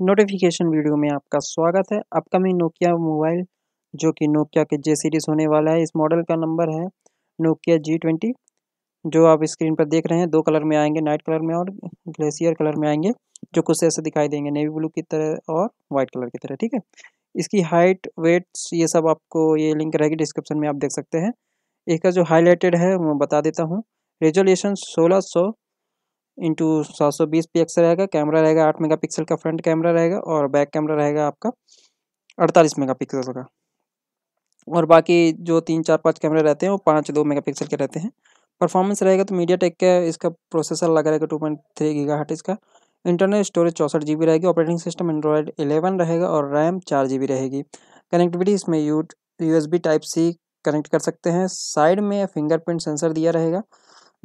notification video में आपका स्वागत है अपकमिंग नोकिया मोबाइल जो कि नोकिया के जे सीरीज़ होने वाला है इस मॉडल का नंबर है नोकिया जी ट्वेंटी जो आप स्क्रीन पर देख रहे हैं दो कलर में आएंगे नाइट कलर में और ग्लेशियर कलर में आएंगे जो कुछ ऐसे दिखाई देंगे नेवी ब्लू की तरह और वाइट कलर की तरह ठीक है इसकी हाइट वेट्स ये सब आपको ये लिंक रहेगी डिस्क्रिप्शन में आप देख सकते हैं इसका जो हाईलाइटेड है मैं बता देता हूँ रेजोल्यूशन सोलह सौ इंटू सात सौ बीस पी रहेगा कैमरा रहेगा आठ मेगा पिक्सल का फ्रंट कैमरा रहेगा और बैक कैमरा रहेगा आपका अड़तालीस मेगा पिक्सल का और बाकी जो तीन चार पाँच कैमरे रहते हैं वो पाँच दो मेगा पिक्सल के रहते हैं परफॉर्मेंस रहेगा तो मीडिया टेक का इसका प्रोसेसर लगा रहेगा टू पॉइंट थ्री गीगा हट इसका इंटरनल स्टोरेज चौंसठ जी बी रहेगी ऑपरेटिंग सिस्टम एंड्रॉयड एलेवन रहेगा और रैम चार जी बी रहेगी कनेक्टिविटी इसमें U U S B type C connect कर सकते हैं साइड में फिंगरप्रिंट सेंसर दिया रहेगा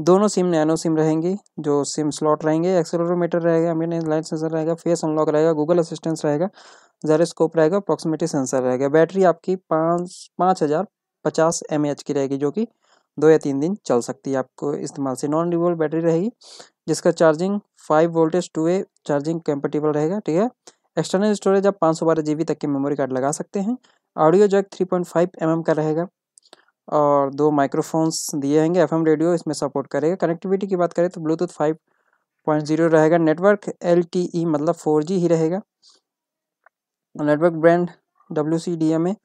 दोनों सिम नैनो सिम रहेंगी जो सिम स्लॉट रहेंगे एक्सेलरोमीटर रहेगा एम्बियन लाइट सेंसर रहेगा फेस अनलॉक रहेगा गूगल असिस्टेंस रहेगा स्कोप रहेगा अप्रॉक्सीमेटी सेंसर रहेगा बैटरी आपकी पाँच पाँच हज़ार पचास एम एच की रहेगी जो कि दो या तीन दिन चल सकती है आपको इस्तेमाल से नॉन रिवोल बैटरी रहेगी जिसका charging five voltage two A charging compatible रहेगा ठीक है एक्सटर्नल स्टोरेज आप पाँच सौ बारह जी बी तक की मेमोरी कार्ड लगा सकते हैं audio jack three point five M M का रहेगा और दो माइक्रोफोन्स दिए होंगे एफएम रेडियो इसमें सपोर्ट करेगा कनेक्टिविटी की बात करें तो ब्लूटूथ फाइव पॉइंट जीरो रहेगा नेटवर्क एल टी ई मतलब फोर जी ही रहेगा network brand W C D M A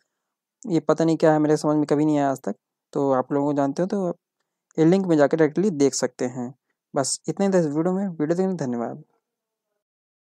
ये पता नहीं क्या है मेरे समझ में कभी नहीं आया आज तक तो आप लोगों को जानते हो तो ये लिंक में जाकर डायरेक्टली देख सकते हैं बस इतने ही था इस वीडियो में वीडियो देखने धन्यवाद